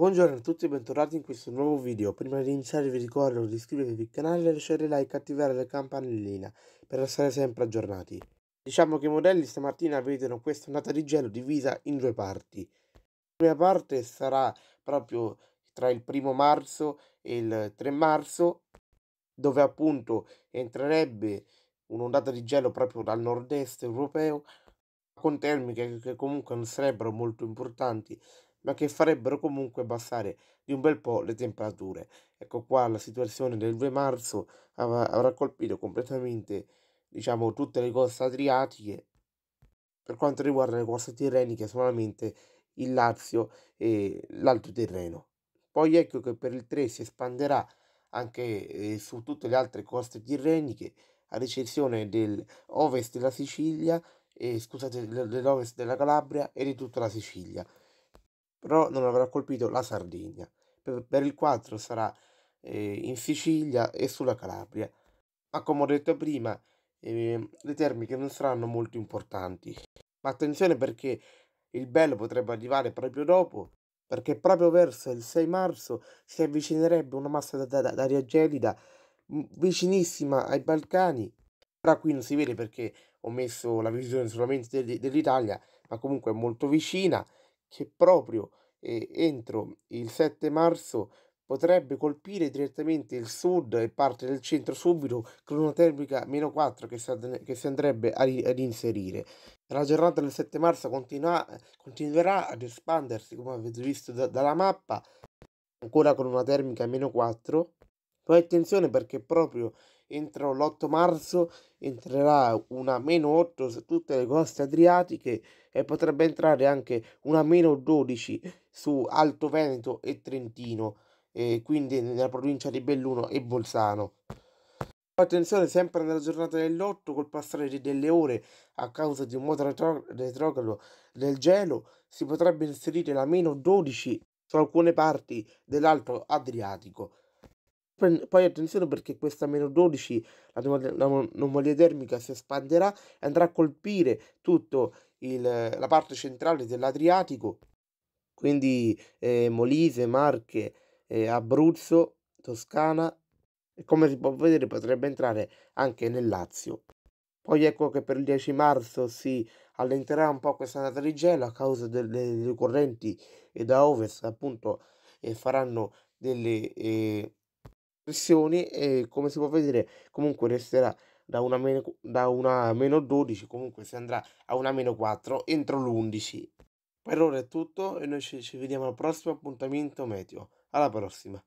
Buongiorno a tutti e bentornati in questo nuovo video. Prima di iniziare vi ricordo di iscrivervi al canale, lasciare like e attivare la campanellina per essere sempre aggiornati. Diciamo che i modelli stamattina vedono questa ondata di gelo divisa in due parti. La prima parte sarà proprio tra il primo marzo e il 3 marzo, dove appunto entrerebbe un'ondata di gelo proprio dal nord-est europeo, con termiche che comunque non sarebbero molto importanti ma che farebbero comunque abbassare di un bel po' le temperature. Ecco qua la situazione del 2 marzo avrà colpito completamente diciamo tutte le coste adriatiche per quanto riguarda le coste tirreniche solamente il Lazio e l'Alto Tirreno. Poi ecco che per il 3 si espanderà anche eh, su tutte le altre coste tirreniche, a eccezione dell'ovest della Sicilia, eh, scusate, dell'ovest della Calabria e di tutta la Sicilia però non avrà colpito la Sardegna. Per, il 4 sarà eh, in Sicilia e sulla Calabria. Ma come ho detto prima, eh, le termiche non saranno molto importanti. Ma attenzione perché il bello potrebbe arrivare proprio dopo, perché proprio verso il 6 marzo si avvicinerebbe una massa d'aria gelida vicinissima ai Balcani. Ora qui non si vede perché ho messo la visione solamente dell'Italia, ma comunque molto vicina che proprio eh, entro il 7 marzo potrebbe colpire direttamente il sud e parte del centro subito con una termica meno 4 che si, che si andrebbe a, ad inserire. La giornata del 7 marzo continua, continuerà ad espandersi come avete visto da, dalla mappa ancora con una termica meno 4 poi attenzione perché proprio entro l'8 marzo entrerà una meno 8 su tutte le coste adriatiche e potrebbe entrare anche una meno 12 su Alto Veneto e Trentino, e quindi nella provincia di Belluno e Bolzano. Attenzione sempre nella giornata dell'8 col passare delle ore a causa di un moto retrogrado del gelo si potrebbe inserire la meno 12 su alcune parti dell'Alto Adriatico. Poi attenzione perché questa meno 12, la l'anomalia termica, si espanderà e andrà a colpire tutta la parte centrale dell'Adriatico, quindi eh, Molise, Marche, eh, Abruzzo, Toscana e come si può vedere potrebbe entrare anche nel Lazio. Poi ecco che per il 10 marzo si allenterà un po' questa andata di gelo a causa delle, delle correnti e da ovest appunto eh, faranno delle eh, pressioni e come si può vedere comunque resterà da una, meno, da una meno 12 comunque si andrà a una meno 4 entro l'11 per ora è tutto e noi ci, ci vediamo al prossimo appuntamento meteo alla prossima